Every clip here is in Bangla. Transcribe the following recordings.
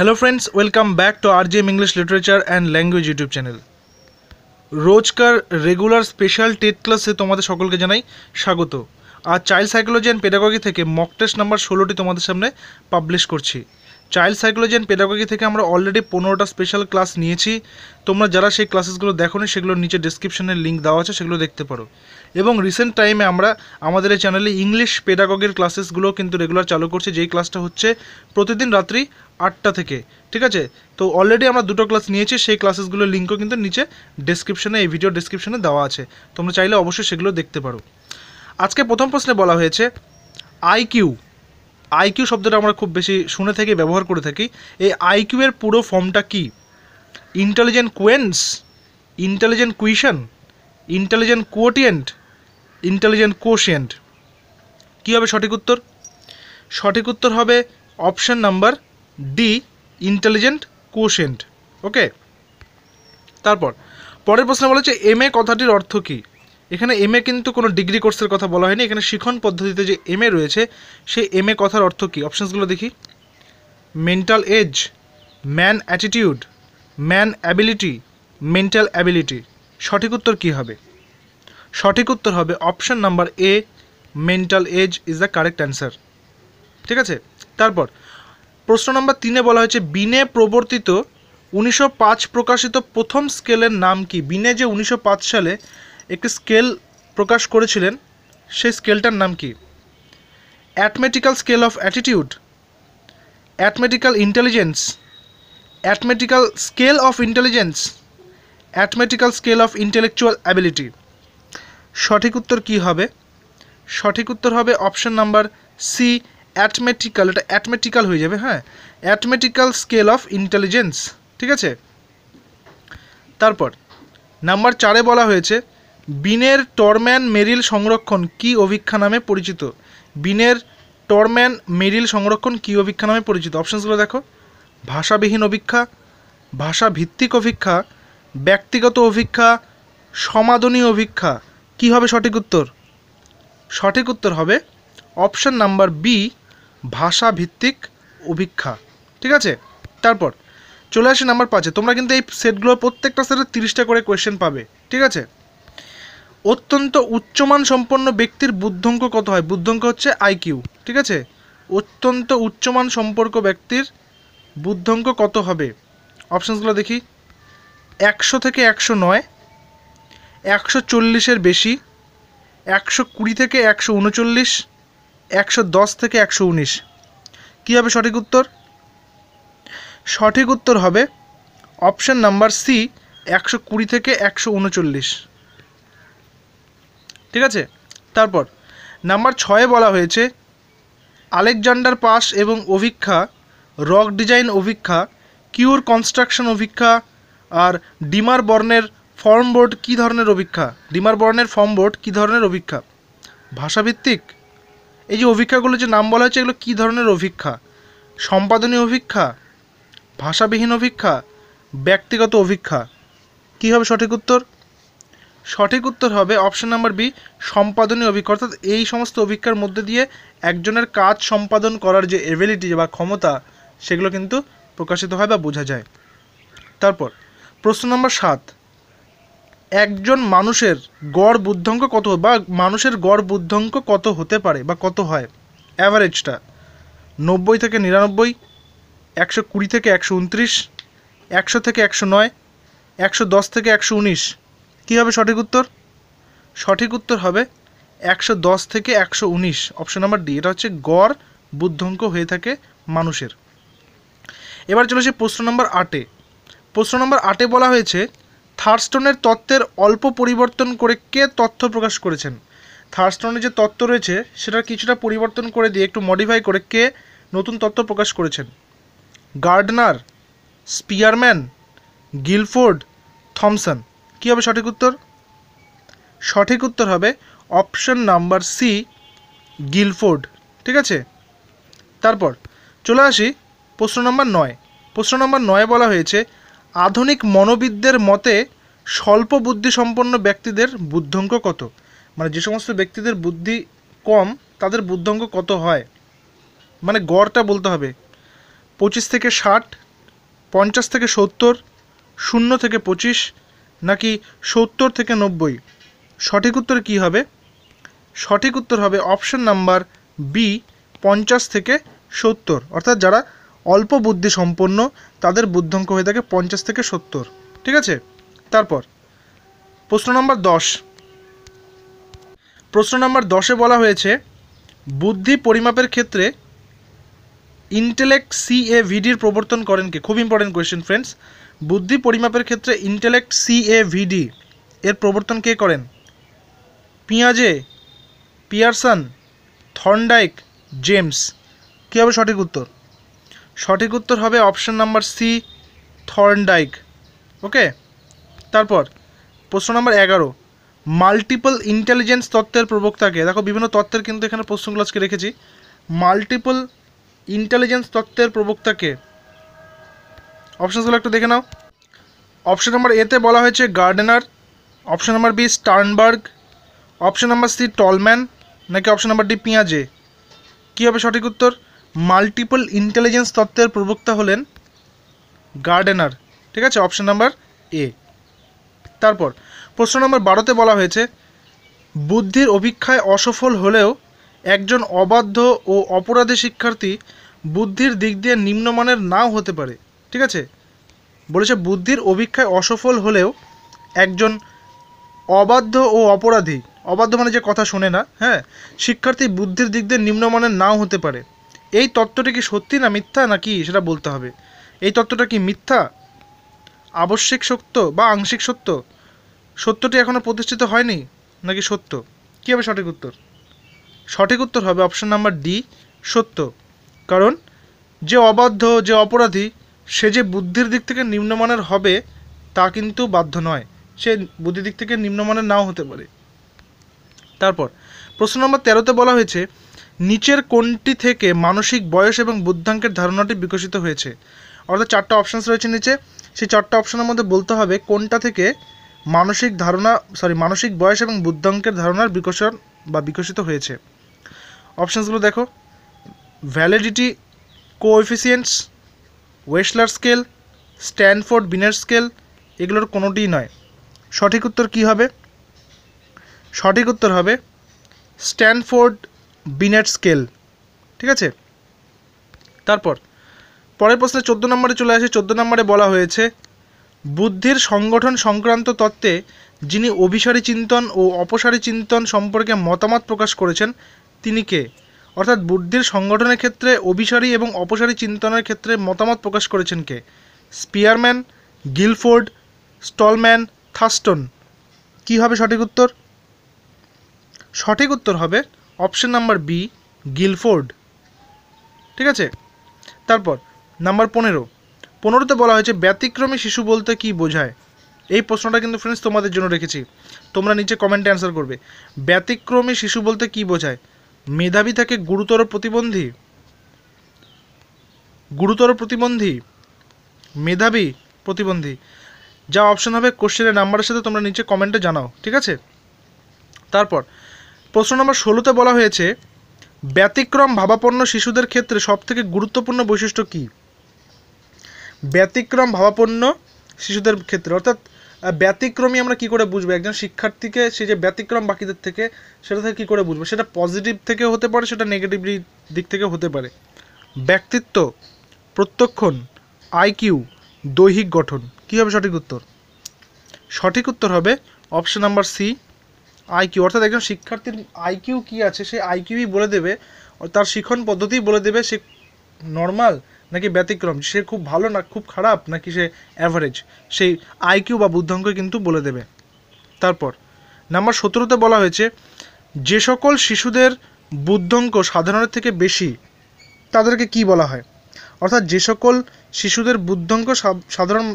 hello friends welcome back to R GM English literature and language YouTube channel রোজকার রেগুলার স্পেশাল টেট ক্লাসে তোমাদের সকলকে জানাই স্বাগত আর চাইল্ড সাইকোলজি অ্যান্ড পেডাগজি থেকে মক টেস্ট নাম্বার ষোলোটি তোমাদের সামনে পাবলিশ করছি চাইল্ড সাইকোলজি অ্যান্ড পেডাগজি থেকে আমরা অলরেডি পনেরোটা স্পেশাল ক্লাস নিয়েছি তোমরা যারা সেই ক্লাসেসগুলো দেখো সেগুলো নিচে ডিসক্রিপশনের লিঙ্ক দেওয়া আছে সেগুলো দেখতে পারো এবং রিসেন্ট টাইমে আমরা আমাদের এই চ্যানেলে ইংলিশ পেডাগগের ক্লাসেসগুলো কিন্তু রেগুলার চালু করছি যেই ক্লাসটা হচ্ছে প্রতিদিন রাত্রি আটটা থেকে ঠিক আছে তো অলরেডি আমরা দুটো ক্লাস নিয়েছি সেই ক্লাসেসগুলোর লিঙ্কও কিন্তু নিচে ডেসক্রিপশনে এই ভিডিও ডেসক্রিপশনে দেওয়া আছে তোমরা চাইলে অবশ্যই সেগুলো দেখতে পারো আজকে প্রথম প্রশ্নে বলা হয়েছে আইকিউ আইকিউ শব্দটা আমরা খুব বেশি শুনে থাকি ব্যবহার করে থাকি এই আইকিউ এর পুরো ফর্মটা কি intelligent quotient intelligent quotient intelligent quotient intelligent quotient কী হবে সঠিক উত্তর সঠিক উত্তর হবে option number D intelligent quotient okay তারপর পরের প্রশ্ন বলেছে এম এ কথাটির অর্থ কী এখানে এম এ কিন্তু কোনো ডিগ্রি কোর্সের কথা বলা হয়নি এখানে শিখন পদ্ধতিতে যে এম এ রয়েছে সেই এম এ কথার অর্থ কী অপশানসগুলো দেখি mental age man attitude man ability mental ability সঠিক উত্তর কী হবে সঠিক উত্তর হবে option number A mental age is the correct answer ঠিক আছে তারপর প্রশ্ন নম্বর তিনে বলা হয়েছে বিনে প্রবর্তিত উনিশশো প্রকাশিত প্রথম স্কেলের নাম কি বিনে যে উনিশশো সালে একটি স্কেল প্রকাশ করেছিলেন সেই স্কেলটার নাম কি arithmetical scale of attitude arithmetical intelligence arithmetical scale of intelligence arithmetical scale of intellectual ability সঠিক উত্তর কি হবে সঠিক উত্তর হবে অপশান নাম্বার সি অ্যাটমেটিক্যাল এটা অ্যাটমেটিক্যাল হয়ে যাবে হ্যাঁ অ্যাটমেটিক্যাল স্কেল অফ ইন্টেলিজেন্স ঠিক আছে তারপর নাম্বার চারে বলা হয়েছে বিনের টরম্যান মেরিল সংরক্ষণ কি অভিক্ষা নামে পরিচিত বিনের টরম্যান মেরিল সংরক্ষণ কি অভিক্ষা নামে পরিচিত অপশানসগুলো দেখো ভাষাবিহীন অভিক্ষা ভাষাভিত্তিক অভিক্ষা ব্যক্তিগত অভিক্ষা সমাদনী অভিক্ষা কি হবে সঠিক উত্তর সঠিক উত্তর হবে অপশান নাম্বার বি ভাষাভিত্তিক অভিক্ষা ঠিক আছে তারপর চলে আসে নাম্বার পাঁচে তোমরা কিন্তু এই সেটগুলো প্রত্যেকটা সেটে তিরিশটা করে কোয়েশ্চেন পাবে ঠিক আছে অত্যন্ত উচ্চমান সম্পন্ন ব্যক্তির বুদ্ধঙ্ক কত হয় বুদ্ধঙ্ক হচ্ছে আইকিউ ঠিক আছে অত্যন্ত উচ্চমান সম্পর্ক ব্যক্তির বুদ্ধঙ্ক কত হবে অপশানসগুলো দেখি একশো থেকে একশো নয় একশো চল্লিশের বেশি একশো কুড়ি থেকে একশো উনচল্লিশ একশো দশ থেকে একশো উনিশ কী হবে সঠিক উত্তর সঠিক উত্তর হবে অপশান নাম্বার সি একশো কুড়ি থেকে একশো উনচল্লিশ ঠিক আছে তারপর নাম্বার ছয়ে বলা হয়েছে আলেকজান্ডার পাস এবং অভিক্ষা রক ডিজাইন অভিক্ষা কিউর কনস্ট্রাকশন অভিক্ষা আর ডিমার বর্ণের ফর্ম বোর্ড কী ধরনের অভিক্ষা ডিমার বর্ণের ফর্ম বোর্ড কী ধরনের অভিক্ষা ভাষাভিত্তিক এই যে অভিক্ষাগুলো যে নাম বলা হয়েছে এগুলো কী ধরনের অভিক্ষা সম্পাদনী অভিক্ষা ভাষাবিহীন অভিক্ষা ব্যক্তিগত অভিক্ষা কী হবে সঠিক উত্তর সঠিক উত্তর হবে অপশন নাম্বার বি সম্পাদনী অভিজ্ঞ অর্থাৎ এই সমস্ত অভিজ্ঞার মধ্যে দিয়ে একজনের কাজ সম্পাদন করার যে এবিলিটি বা ক্ষমতা সেগুলো কিন্তু প্রকাশিত হয় বা বোঝা যায় তারপর প্রশ্ন নম্বর সাত একজন মানুষের গড় বুদ্ধঙ্ক কত বা মানুষের গড় বুদ্ধাঙ্ক কত হতে পারে বা কত হয় অ্যাভারেজটা নব্বই থেকে নিরানব্বই একশো কুড়ি থেকে একশো উনত্রিশ একশো থেকে একশো নয় একশো দশ থেকে একশো উনিশ কী হবে সঠিক উত্তর সঠিক উত্তর হবে একশো দশ থেকে একশো উনিশ অপশন নাম্বার ডি এটা হচ্ছে গড় বুদ্ধঙ্ক হয়ে থাকে মানুষের এবার চলে আসে প্রশ্ন নম্বর আটে প্রশ্ন নম্বর আটে বলা হয়েছে থার্স্টনের তত্ত্বের অল্প পরিবর্তন করে কে তথ্য প্রকাশ করেছেন থার্স্টনের যে তত্ত্ব রয়েছে সেটার কিছুটা পরিবর্তন করে দিয়ে একটু মডিফাই করে কে নতুন তত্ত্ব প্রকাশ করেছেন গার্ডনার স্পিয়ারম্যান গিলফোর্ড থমসন কী হবে সঠিক উত্তর সঠিক উত্তর হবে অপশন নাম্বার সি গিলফোর্ড ঠিক আছে তারপর চলে আসি প্রশ্ন নম্বর নয় প্রশ্ন নম্বর নয় বলা হয়েছে আধুনিক মনোবিদদের মতে স্বল্প বুদ্ধিসম্পন্ন ব্যক্তিদের বুদ্ধঙ্ক কত মানে যে সমস্ত ব্যক্তিদের বুদ্ধি কম তাদের বুদ্ধঙ্ক কত হয় মানে গড়টা বলতে হবে পঁচিশ থেকে ষাট পঞ্চাশ থেকে সত্তর শূন্য থেকে পঁচিশ নাকি সত্তর থেকে নব্বই সঠিক উত্তর কী হবে সঠিক উত্তর হবে অপশন নাম্বার বি পঞ্চাশ থেকে সত্তর অর্থাৎ যারা অল্প বুদ্ধি সম্পন্ন তাদের বুদ্ধাঙ্ক হয়ে থাকে পঞ্চাশ থেকে সত্তর ঠিক আছে তারপর প্রশ্ন নম্বর দশ প্রশ্ন নম্বর দশে বলা হয়েছে বুদ্ধি পরিমাপের ক্ষেত্রে ইন্টেলেক্ট সি এ ভিডির প্রবর্তন করেন কে খুব ইম্পর্টেন্ট কোয়েশ্চেন ফ্রেন্ডস বুদ্ধি পরিমাপের ক্ষেত্রে ইন্টেলেক্ট সি এ ভিডি এর প্রবর্তন কে করেন পিঁয়াজে পিয়ারসন থর্নডাইক জেমস কী হবে সঠিক উত্তর সঠিক উত্তর হবে option number C Thorndike okay তারপর প্রশ্ন নাম্বার এগারো মাল্টিপল ইন্টেলিজেন্স তত্ত্বের প্রবক্তাকে দেখো বিভিন্ন তত্ত্বের কিন্তু এখানে প্রশ্নগুলো আজকে রেখেছি মাল্টিপল ইন্টেলিজেন্স তত্ত্বের প্রবক্তাকে অপশানসগুলো একটু দেখে নাও অপশান নাম্বার এতে বলা হয়েছে Gardner option number B Sternberg option number C Tolman নাকি অপশান নাম্বার ডি পিঁয়াজে কী হবে সঠিক উত্তর মাল্টিপল ইন্টেলিজেন্স তত্ত্বের প্রবক্তা হলেন গার্ডেনার ঠিক আছে অপশন নাম্বার এ তারপর প্রশ্ন নম্বর বারোতে বলা হয়েছে বুদ্ধির অভিক্ষায় অসফল হলেও একজন অবাধ্য ও অপরাধী শিক্ষার্থী বুদ্ধির দিক দিয়ে নিম্নমানের নাও হতে পারে ঠিক আছে বলেছে বুদ্ধির অভিক্ষায় অসফল হলেও একজন অবাধ্য ও অপরাধী অবাধ্য মানে যে কথা শোনে না হ্যাঁ শিক্ষার্থী বুদ্ধির দিক দিয়ে নিম্নমানের নাও হতে পারে এই তত্ত্বটি কি সত্যি না মিথ্যা নাকি সেটা বলতে হবে এই তত্ত্বটা কি মিথ্যা আবশ্যিক সত্য বা আংশিক সত্য সত্যটি এখনও প্রতিষ্ঠিত হয়নি নাকি সত্য কী হবে সঠিক উত্তর সঠিক উত্তর হবে অপশন নাম্বার ডি সত্য কারণ যে অবাধ্য যে অপরাধী সে যে বুদ্ধির দিক থেকে নিম্নমানের হবে তা কিন্তু বাধ্য নয় সে বুদ্ধির দিক থেকে নিম্নমানের নাও হতে পারে তারপর প্রশ্ন নম্বর তেরোতে বলা হয়েছে নিচের কোনটি থেকে মানসিক বয়স এবং বুদ্ধাঙ্কের ধারণাটি বিকশিত হয়েছে অর্থাৎ চারটা অপশানস রয়েছে নিচে সেই চারটা অপশানের মধ্যে বলতে হবে কোনটা থেকে মানসিক ধারণা সরি মানসিক বয়স এবং বুদ্ধাঙ্কের ধারণার বিকশন বা বিকশিত হয়েছে অপশানসগুলো দেখো validity coefficients Wechsler scale Stanford Binet scale এগুলোর কোনোটিই নয় সঠিক উত্তর কি হবে সঠিক উত্তর হবে স্ট্যানফোর্ড বিনেট স্কেল ঠিক আছে তারপর পরের প্রশ্নে চোদ্দো নম্বরে চলে আসে চোদ্দো নম্বরে বলা হয়েছে বুদ্ধির সংগঠন সংক্রান্ত তত্ত্বে যিনি অভিসারী চিন্তন ও অপসারী চিন্তন সম্পর্কে মতামত প্রকাশ করেছেন তিনি কে অর্থাৎ বুদ্ধির সংগঠনের ক্ষেত্রে অভিসারী এবং অপসারী চিন্তনের ক্ষেত্রে মতামত প্রকাশ করেছেন কে স্পিয়ারম্যান গিলফোর্ড স্টলম্যান থাস্টন কি হবে সঠিক উত্তর সঠিক উত্তর হবে অপশন নাম্বার বি গিলফোর্ড ঠিক আছে তারপর নাম্বার পনেরো পনেরোতে বলা হয়েছে ব্যতিক্রমী শিশু বলতে কি বোঝায় এই প্রশ্নটা কিন্তু ফ্রেন্ডস তোমাদের জন্য রেখেছি তোমরা নিচে কমেন্টে অ্যান্সার করবে ব্যতিক্রমী শিশু বলতে কি বোঝায় মেধাবী থাকে গুরুতর প্রতিবন্ধী গুরুতর প্রতিবন্ধী মেধাবী প্রতিবন্ধী যা অপশন হবে কোশ্চেনের নাম্বারের সাথে তোমরা নিচে কমেন্টে জানাও ঠিক আছে তারপর প্রশ্ন নম্বর ষোলোতে বলা হয়েছে ব্যতিক্রম ভাবাপন্ন শিশুদের ক্ষেত্রে সবথেকে গুরুত্বপূর্ণ বৈশিষ্ট্য কী ব্যতিক্রম ভাবাপন্ন শিশুদের ক্ষেত্রে অর্থাৎ ব্যতিক্রমী আমরা কি করে বুঝবো একজন শিক্ষার্থীকে সে যে ব্যতিক্রম বাকিদের থেকে সেটা থেকে কী করে বুঝবো সেটা পজিটিভ থেকে হতে পারে সেটা নেগেটিভলি দিক থেকে হতে পারে ব্যক্তিত্ব প্রত্যক্ষণ আইকিউ দৈহিক গঠন কী হবে সঠিক উত্তর সঠিক উত্তর হবে অপশন নাম্বার সি আইকিউ অর্থাৎ একজন শিক্ষার্থীর আইকিউ কী আছে সে আইকিউই বলে দেবে তার শিখন পদ্ধতি বলে দেবে সে নর্মাল নাকি ব্যতিক্রম সে খুব ভালো না খুব খারাপ নাকি সে অ্যাভারেজ সেই আইকিউ বা বুদ্ধাঙ্ক কিন্তু বলে দেবে তারপর নাম্বার সতেরোতে বলা হয়েছে যে সকল শিশুদের বুদ্ধাঙ্ক সাধারণের থেকে বেশি তাদেরকে কি বলা হয় অর্থাৎ যে সকল শিশুদের বুদ্ধাঙ্ক সাধারণ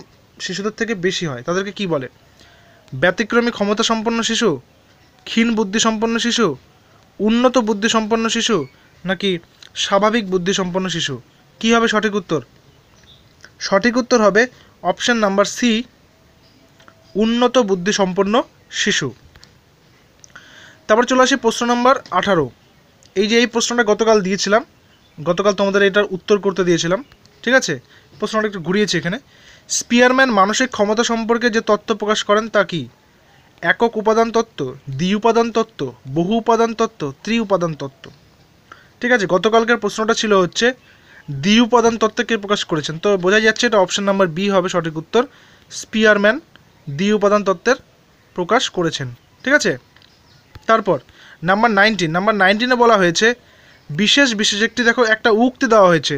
শিশুদের থেকে বেশি হয় তাদেরকে কি বলে ব্যতিক্রমী ক্ষমতা সম্পন্ন শিশু ক্ষীণ বুদ্ধিসম্পন্ন শিশু উন্নত বুদ্ধিসম্পন্ন শিশু নাকি স্বাভাবিক বুদ্ধিসম্পন্ন শিশু কি হবে সঠিক উত্তর সঠিক উত্তর হবে অপশান নাম্বার সি উন্নত বুদ্ধিসম্পন্ন শিশু তারপর চলে আসি প্রশ্ন নম্বর আঠারো এই যে এই প্রশ্নটা গতকাল দিয়েছিলাম গতকাল তোমাদের এটার উত্তর করতে দিয়েছিলাম ঠিক আছে প্রশ্নটা একটু ঘুরিয়েছি এখানে স্পিয়ারম্যান মানসিক ক্ষমতা সম্পর্কে যে তথ্য প্রকাশ করেন তা কী একক উপাদান তত্ত্ব দ্বি উপাদান তত্ত্ব বহু উপাদান তত্ত্ব ত্রি উপাদান তত্ত্ব ঠিক আছে গতকালকের প্রশ্নটা ছিল হচ্ছে দ্বি উপাদান তত্ত্বকে প্রকাশ করেছেন তো বোঝা যাচ্ছে এটা অপশন নাম্বার বি হবে সঠিক উত্তর স্পিয়ারম্যান দ্বি উপাদান তত্ত্বের প্রকাশ করেছেন ঠিক আছে তারপর নাম্বার নাইনটিন নাম্বার নাইনটিনে বলা হয়েছে বিশেষ বিশেষ একটি দেখো একটা উক্তি দেওয়া হয়েছে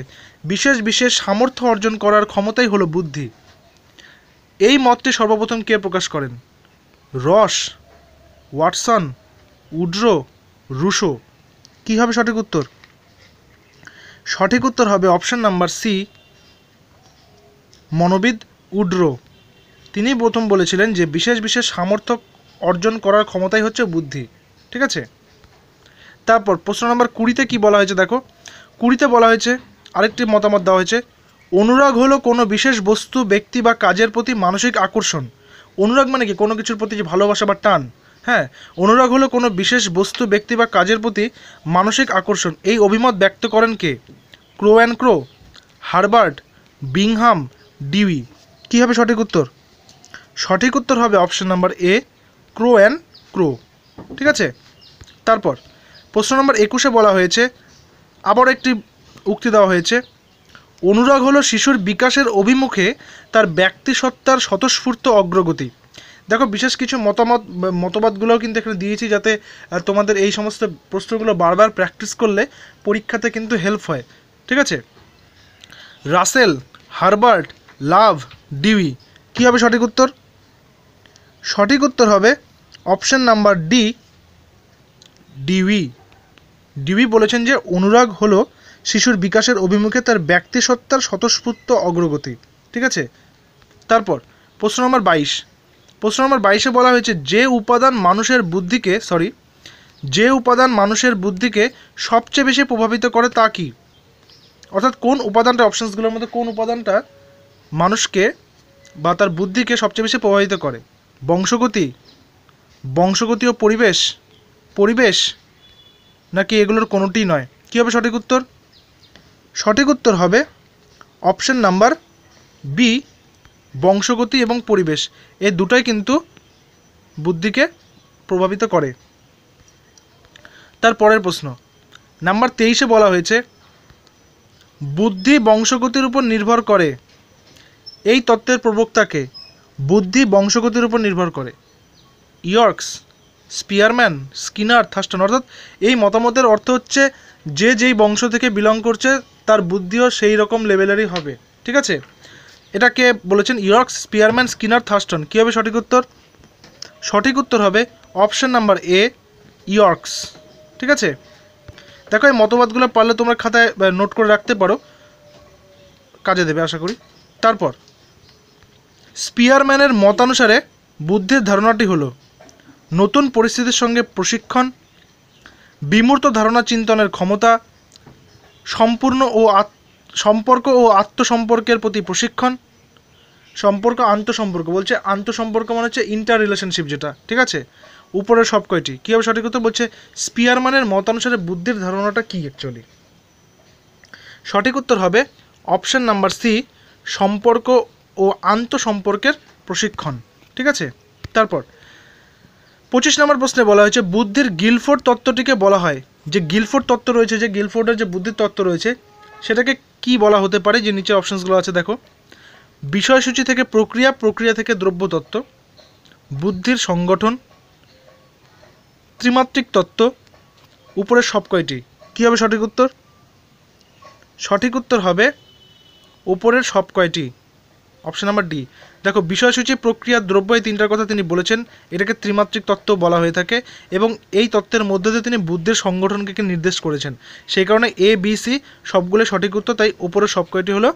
বিশেষ বিশেষ সামর্থ্য অর্জন করার ক্ষমতাই হলো বুদ্ধি এই মতটি সর্বপ্রথম কে প্রকাশ করেন রস ওয়াটসন উড্রো রুশো কী হবে সঠিক উত্তর সঠিক উত্তর হবে অপশন নাম্বার সি মনোবিদ উড্রো তিনি প্রথম বলেছিলেন যে বিশেষ বিশেষ সামর্থ্য অর্জন করার ক্ষমতাই হচ্ছে বুদ্ধি ঠিক আছে তারপর প্রশ্ন নম্বর কুড়িতে কি বলা হয়েছে দেখো কুড়িতে বলা হয়েছে আরেকটি মতামত দেওয়া হয়েছে অনুরাগ হলো কোনো বিশেষ বস্তু ব্যক্তি বা কাজের প্রতি মানসিক আকর্ষণ অনুরাগ মানে কি কোনো কিছুর প্রতি যে ভালোবাসা বা টান হ্যাঁ অনুরাগ হলো কোনো বিশেষ বস্তু ব্যক্তি বা কাজের প্রতি মানসিক আকর্ষণ এই অভিমত ব্যক্ত করেন কে Crow and Crow Herbert Bingham Dewey কী হবে সঠিক উত্তর সঠিক উত্তর হবে option number A Crow and Crow ঠিক আছে তারপর প্রশ্ন নম্বর একুশে বলা হয়েছে আবার একটি উক্তি দেওয়া হয়েছে অনুরাগ হলো শিশুর বিকাশের অভিমুখে তার ব্যক্তিসত্তার স্বতঃস্ফূর্ত অগ্রগতি দেখো বিশেষ কিছু মতামত মতবাদগুলোও কিন্তু এখানে দিয়েছি যাতে তোমাদের এই সমস্ত প্রশ্নগুলো বারবার প্র্যাকটিস করলে পরীক্ষাতে কিন্তু হেল্প হয় ঠিক আছে রাসেল হারবার্ট লাভ ডিউই কী হবে সঠিক উত্তর সঠিক উত্তর হবে option number D Dewey Dewey বলেছেন যে অনুরাগ হলো শিশুর বিকাশের অভিমুখে তার ব্যক্তিসত্তার স্বতঃস্ফূর্ত অগ্রগতি ঠিক আছে তারপর প্রশ্ন নম্বর বাইশ প্রশ্ন নম্বর বাইশে বলা হয়েছে যে উপাদান মানুষের বুদ্ধিকে সরি যে উপাদান মানুষের বুদ্ধিকে সবচেয়ে বেশি প্রভাবিত করে তা কি অর্থাৎ কোন উপাদানটা অপশানসগুলোর মধ্যে কোন উপাদানটা মানুষকে বা তার বুদ্ধিকে সবচেয়ে বেশি প্রভাবিত করে বংশগতি বংশগতি ও পরিবেশ পরিবেশ নাকি এগুলোর কোনোটি নয় কী হবে সঠিক উত্তর সঠিক উত্তর হবে অপশান নাম্বার বি বংশগতি এবং পরিবেশ এ দুটোই কিন্তু বুদ্ধিকে প্রভাবিত করে তার পরের প্রশ্ন নাম্বার তেইশে বলা হয়েছে বুদ্ধি বংশগতির উপর নির্ভর করে এই তত্ত্বের প্রবক্তাকে বুদ্ধি বংশগতির উপর নির্ভর করে ইয়র্কস স্পিয়ারম্যান স্কিনার থাস্টন অর্থাৎ এই মতামতের অর্থ হচ্ছে যে যেই বংশ থেকে বিলং করছে তার বুদ্ধিও সেই রকম লেভেলেরই হবে ঠিক আছে এটাকে বলেছেন ইয়র্ক স্পিয়ারম্যান স্কিনার থার্স্টন কী হবে সঠিক উত্তর সঠিক উত্তর হবে অপশান নাম্বার এ ইয়র্কস ঠিক আছে দেখো এই মতবাদগুলো পারলে তোমার খাতায় নোট করে রাখতে পারো কাজে দেবে আশা করি তারপর স্পিয়ারম্যানের মতানুসারে বুদ্ধির ধারণাটি হলো নতুন পরিস্থিতির সঙ্গে প্রশিক্ষণ বিমূর্ত ধারণা চিন্তনের ক্ষমতা সম্পূর্ণ ও সম্পর্ক ও আত্মসম্পর্কের প্রতি প্রশিক্ষণ সম্পর্ক আন্তঃসম্পর্ক বলছে আন্তঃসম্পর্ক মানে হচ্ছে ইন্টার রিলেশনশিপ যেটা ঠিক আছে উপরের সব কয়টি কীভাবে সঠিক উত্তর বলছে স্পিয়ারম্যানের মতানুসারে বুদ্ধির ধারণাটা কী অ্যাকচুয়ালি সঠিক উত্তর হবে অপশান নাম্বার সি সম্পর্ক ও আন্তঃসম্পর্কের প্রশিক্ষণ ঠিক আছে তারপর পঁচিশ নম্বর প্রশ্নে বলা হয়েছে বুদ্ধির গিলফোর্ড তত্ত্বটিকে বলা হয় যে গিলফোর্ড তত্ত্ব রয়েছে যে গিলফোর্ডের যে বুদ্ধির তত্ত্ব রয়েছে সেটাকে কি বলা হতে পারে যে নিচের অপশানসগুলো আছে দেখো বিষয়সূচি থেকে প্রক্রিয়া প্রক্রিয়া থেকে দ্রব্য তত্ত্ব বুদ্ধির সংগঠন ত্রিমাত্রিক তত্ত্ব উপরের সব কয়টি কী হবে সঠিক উত্তর সঠিক উত্তর হবে উপরের সব কয়টি অপশন নাম্বার ডি দেখো বিষয়সূচি প্রক্রিয়া দ্রব্য এই তিনটার কথা তিনি বলেছেন এটাকে ত্রিমাত্রিক তত্ত্ব বলা হয়ে থাকে এবং এই তত্ত্বের মধ্যে দিয়ে তিনি বুদ্ধের সংগঠনকে নির্দেশ করেছেন সেই কারণে এ বি সি সবগুলো সঠিক উত্তর তাই ওপরের সব কয়টি হলো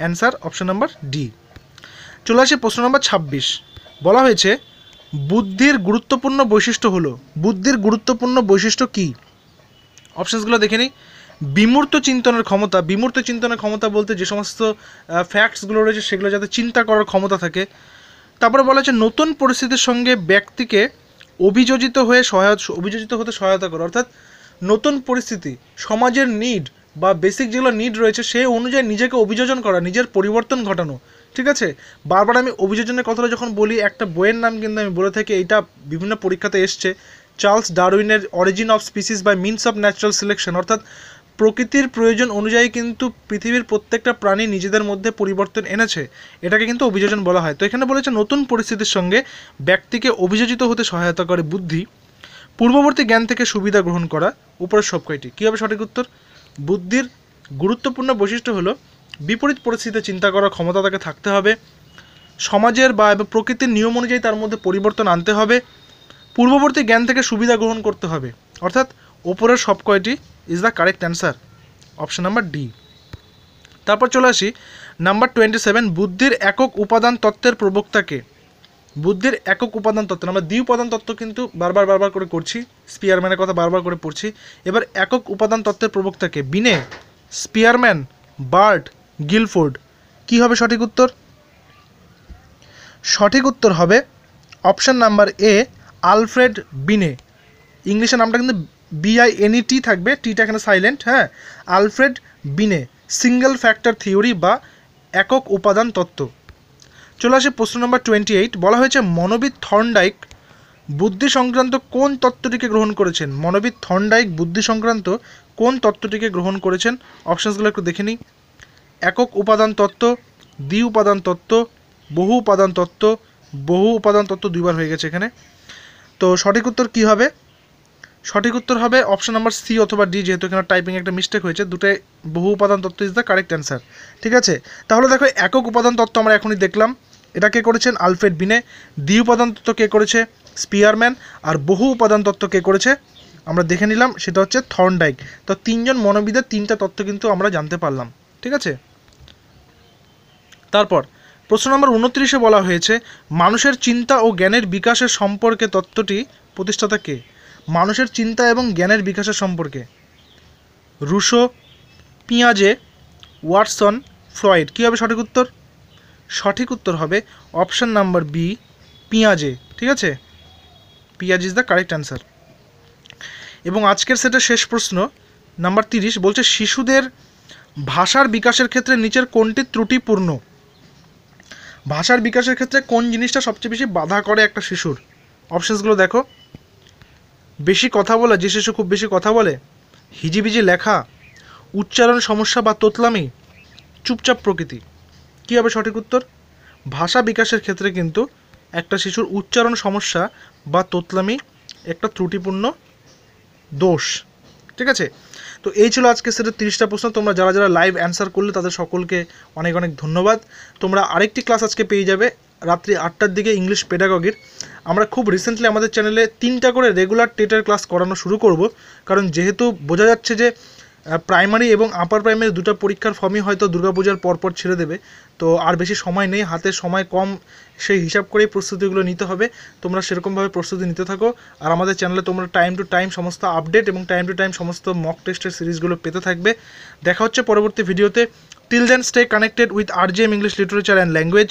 অ্যান্সার অপশন নাম্বার ডি চলে আসে প্রশ্ন নম্বর ছাব্বিশ বলা হয়েছে বুদ্ধির গুরুত্বপূর্ণ বৈশিষ্ট্য হলো বুদ্ধির গুরুত্বপূর্ণ বৈশিষ্ট্য কী অপশানসগুলো দেখে নিই বিমূর্ত চিন্তনের ক্ষমতা বিমূর্ত চিন্তনের ক্ষমতা বলতে যে সমস্ত ফ্যাক্টসগুলো রয়েছে সেগুলো যাতে চিন্তা করার ক্ষমতা থাকে তারপরে বলা হচ্ছে নতুন পরিস্থিতির সঙ্গে ব্যক্তিকে অভিযোজিত হয়ে সহায়তা অভিযোজিত হতে সহায়তা করে অর্থাৎ নতুন পরিস্থিতি সমাজের নিড বা বেসিক যেগুলো নিড রয়েছে সেই অনুযায়ী নিজেকে অভিযোজন করা নিজের পরিবর্তন ঘটানো ঠিক আছে বারবার আমি অভিযোজনের কথাটা যখন বলি একটা বইয়ের নাম কিন্তু আমি বলে থাকি এইটা বিভিন্ন পরীক্ষাতে এসছে চার্লস ডারউইনের origin of species by means of natural selection অর্থাৎ প্রকৃতির প্রয়োজন অনুযায়ী কিন্তু পৃথিবীর প্রত্যেকটা প্রাণী নিজেদের মধ্যে পরিবর্তন এনেছে এটাকে কিন্তু অভিযোজন বলা হয় তো এখানে বলেছে নতুন পরিস্থিতির সঙ্গে ব্যক্তিকে অভিযোজিত হতে সহায়তা করে বুদ্ধি পূর্ববর্তী জ্ঞান থেকে সুবিধা গ্রহণ করা উপরের সব কয়টি কী হবে সঠিক উত্তর বুদ্ধির গুরুত্বপূর্ণ বৈশিষ্ট্য হলো বিপরীত পরিস্থিতিতে চিন্তা করার ক্ষমতা তাকে থাকতে হবে সমাজের বা প্রকৃতির নিয়ম অনুযায়ী তার মধ্যে পরিবর্তন আনতে হবে পূর্ববর্তী জ্ঞান থেকে সুবিধা গ্রহণ করতে হবে অর্থাৎ উপরের সব কয়টি is the correct answer option number D তারপর চলে আসি নাম্বার টোয়েন্টি সেভেন বুদ্ধির একক উপাদান তত্ত্বের প্রবক্তাকে বুদ্ধির একক উপাদান তত্ত্ব আমরা দ্বি উপাদান তত্ত্ব কিন্তু বারবার বারবার করে করছি স্পিয়ারম্যানের কথা বারবার করে পড়ছি এবার একক উপাদান তত্ত্বের প্রবক্তাকে বিনে স্পিয়ারম্যান বার্ট গিলফোর্ড কি হবে সঠিক উত্তর সঠিক উত্তর হবে অপশান নাম্বার এ আলফ্রেড বিনে ইংলিশের নামটা কিন্তু বিআইএনই টি e থাকবে টিটা এখানে সাইলেন্ট হ্যাঁ আলফ্রেড বিনে সিঙ্গেল ফ্যাক্টর থিওরি বা একক উপাদান তত্ত্ব চলে আসে প্রশ্ন নম্বর টোয়েন্টি এইট বলা হয়েছে মনোবিদ থর্নডাইক বুদ্ধি সংক্রান্ত কোন তত্ত্বটিকে গ্রহণ করেছেন মনোবিদ থর্নডাইক বুদ্ধি সংক্রান্ত কোন তত্ত্বটিকে গ্রহণ করেছেন অপশানসগুলো একটু দেখে নিই একক উপাদান তত্ত্ব দ্বি উপাদান তত্ত্ব বহু উপাদান তত্ত্ব বহু উপাদান তত্ত্ব দুইবার হয়ে গেছে এখানে তো সঠিক উত্তর কী হবে সঠিক উত্তর হবে অপশন নাম্বার সি অথবা ডি যেহেতু এখানে টাইপিং একটা মিস্টেক হয়েছে দুটোই বহু উপাদান তত্ত্ব ইজ দ্য কারেক্ট অ্যান্সার ঠিক আছে তাহলে দেখো একক উপাদান তত্ত্ব আমরা এখনই দেখলাম এটা কে করেছেন আলফ্রেড বিনে দ্বি উপাদান তত্ত্ব কে করেছে স্পিয়ারম্যান আর বহু উপাদান তত্ত্ব কে করেছে আমরা দেখে নিলাম সেটা হচ্ছে থর্নডাইক তো তিনজন মনোবিদের তিনটা তত্ত্ব কিন্তু আমরা জানতে পারলাম ঠিক আছে তারপর প্রশ্ন নম্বর উনত্রিশে বলা হয়েছে মানুষের চিন্তা ও জ্ঞানের বিকাশের সম্পর্কে তত্ত্বটি প্রতিষ্ঠাতা কে মানুষের চিন্তা এবং জ্ঞানের বিকাশের সম্পর্কে রুশো পিঁয়াজে ওয়াটসন ফ্লয়েড কী হবে সঠিক উত্তর সঠিক উত্তর হবে অপশান নাম্বার বি পিঁয়াজে ঠিক আছে পিঁয়াজ ইজ দ্য কারেক্ট অ্যান্সার এবং আজকের সেটা শেষ প্রশ্ন নাম্বার তিরিশ বলছে শিশুদের ভাষার বিকাশের ক্ষেত্রে নিচের কোনটি ত্রুটিপূর্ণ ভাষার বিকাশের ক্ষেত্রে কোন জিনিসটা সবচেয়ে বেশি বাধা করে একটা শিশুর অপশানসগুলো দেখো বেশি কথা বলা যে শিশু খুব বেশি কথা বলে হিজিবিজি লেখা উচ্চারণ সমস্যা বা তোতলামি চুপচাপ প্রকৃতি কী হবে সঠিক উত্তর ভাষা বিকাশের ক্ষেত্রে কিন্তু একটা শিশুর উচ্চারণ সমস্যা বা তোতলামি একটা ত্রুটিপূর্ণ দোষ ঠিক আছে তো এই ছিল আজকে সেটা তিরিশটা প্রশ্ন তোমরা যারা যারা লাইভ অ্যান্সার করলে তাদের সকলকে অনেক অনেক ধন্যবাদ তোমরা আরেকটি ক্লাস আজকে পেয়ে যাবে রাত্রি আটটার দিকে ইংলিশ পেডাগগির আমরা খুব রিসেন্টলি আমাদের চ্যানেলে তিনটা করে রেগুলার টেটের ক্লাস করানো শুরু করব কারণ যেহেতু বোঝা যাচ্ছে যে প্রাইমারি এবং আপার প্রাইমারি দুটো পরীক্ষার ফর্মই হয়তো দুর্গাপূজার পরপর ছেড়ে দেবে তো আর বেশি সময় নেই হাতে সময় কম সেই হিসাব করেই প্রস্তুতিগুলো নিতে হবে তোমরা সেরকমভাবে প্রস্তুতি নিতে থাকো আর আমাদের চ্যানেলে তোমরা টাইম টু টাইম সমস্ত আপডেট এবং টাইম টু টাইম সমস্ত মক টেস্টের সিরিজগুলো পেতে থাকবে দেখা হচ্ছে পরবর্তী ভিডিওতে till then stay connected with R G M English literature and language